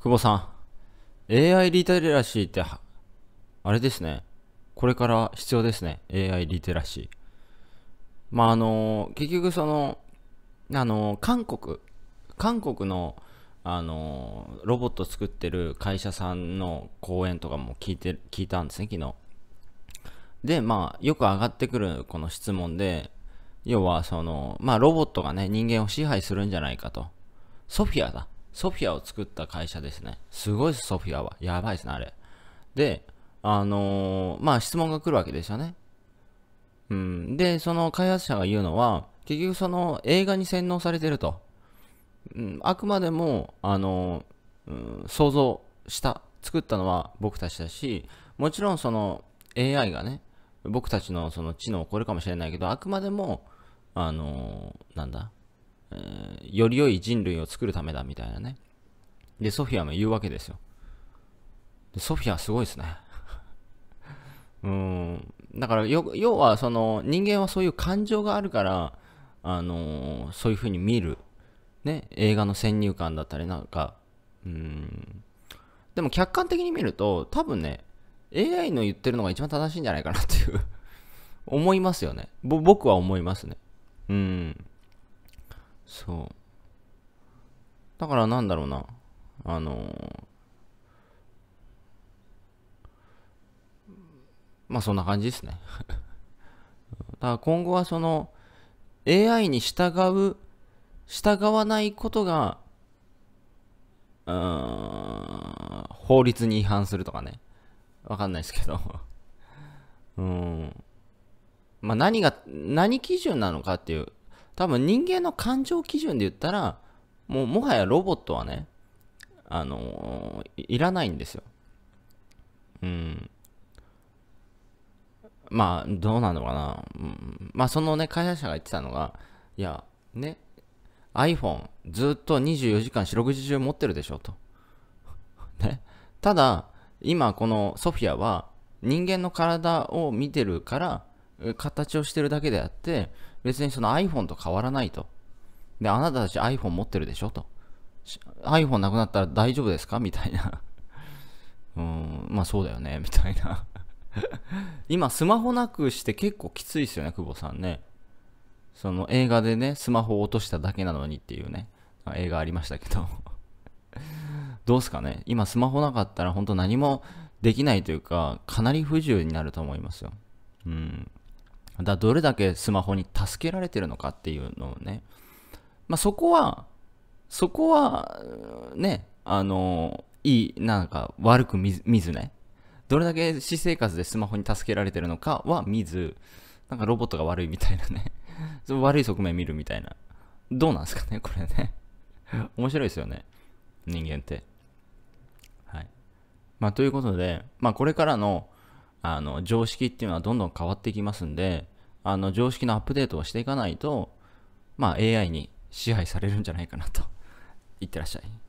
久保さん、AI リテラシーって、あれですね。これから必要ですね。AI リテラシー。まあ、あの、結局その、あの、韓国、韓国の、あの、ロボット作ってる会社さんの講演とかも聞いて、聞いたんですね、昨日。で、まあ、よく上がってくるこの質問で、要はその、まあ、ロボットがね、人間を支配するんじゃないかと。ソフィアだ。ソフィアを作った会社ですね。すごいです、ソフィアは。やばいですね、あれ。で、あのー、まあ、質問が来るわけですよね。うん。で、その開発者が言うのは、結局その映画に洗脳されてると。うん、あくまでも、あのー、うん、想像した、作ったのは僕たちだし、もちろんその AI がね、僕たちのその知能を超えるかもしれないけど、あくまでも、あのー、なんだ、えー、より良い人類を作るためだみたいなね。で、ソフィアも言うわけですよ。でソフィアすごいですね。うん。だからよ、要はその人間はそういう感情があるから、あのー、そういうふうに見る。ね、映画の先入観だったりなんか、うん。でも客観的に見ると、多分ね、AI の言ってるのが一番正しいんじゃないかなっていう思いますよね。僕は思いますね。うん。そうだからなんだろうなあのー、まあそんな感じですね だから今後はその AI に従う従わないことがうん法律に違反するとかねわかんないですけど うんまあ何が何基準なのかっていう多分人間の感情基準で言ったら、もうもはやロボットはね、あのー、いらないんですよ。うん。まあ、どうなのかな。うん、まあ、そのね、開発者が言ってたのが、いや、ね、iPhone ずっと24時間四六時中持ってるでしょと。ね。ただ、今このソフィアは人間の体を見てるから、形をしてるだけであって、別にその iPhone と変わらないと。で、あなたたち iPhone 持ってるでしょと。iPhone なくなったら大丈夫ですかみたいな。うん、まあそうだよね、みたいな 今、スマホなくして結構きついですよね、久保さんね。その映画でね、スマホを落としただけなのにっていうね、映画ありましたけど どうすかね今スマホなかったら本当何もできないというか、かなり不自由になると思いますよ。うん。だどれだけスマホに助けられてるのかっていうのをね、まあ、そこは、そこは、ね、あの、いい、なんか悪く見ずね、どれだけ私生活でスマホに助けられてるのかは見ず、なんかロボットが悪いみたいなね、悪い側面見るみたいな。どうなんすかね、これね。面白いですよね、人間って。はい。まあ、ということで、まあ、これからの、あの、常識っていうのはどんどん変わってきますんで、あの、常識のアップデートをしていかないと、まあ AI に支配されるんじゃないかなと。いってらっしゃい。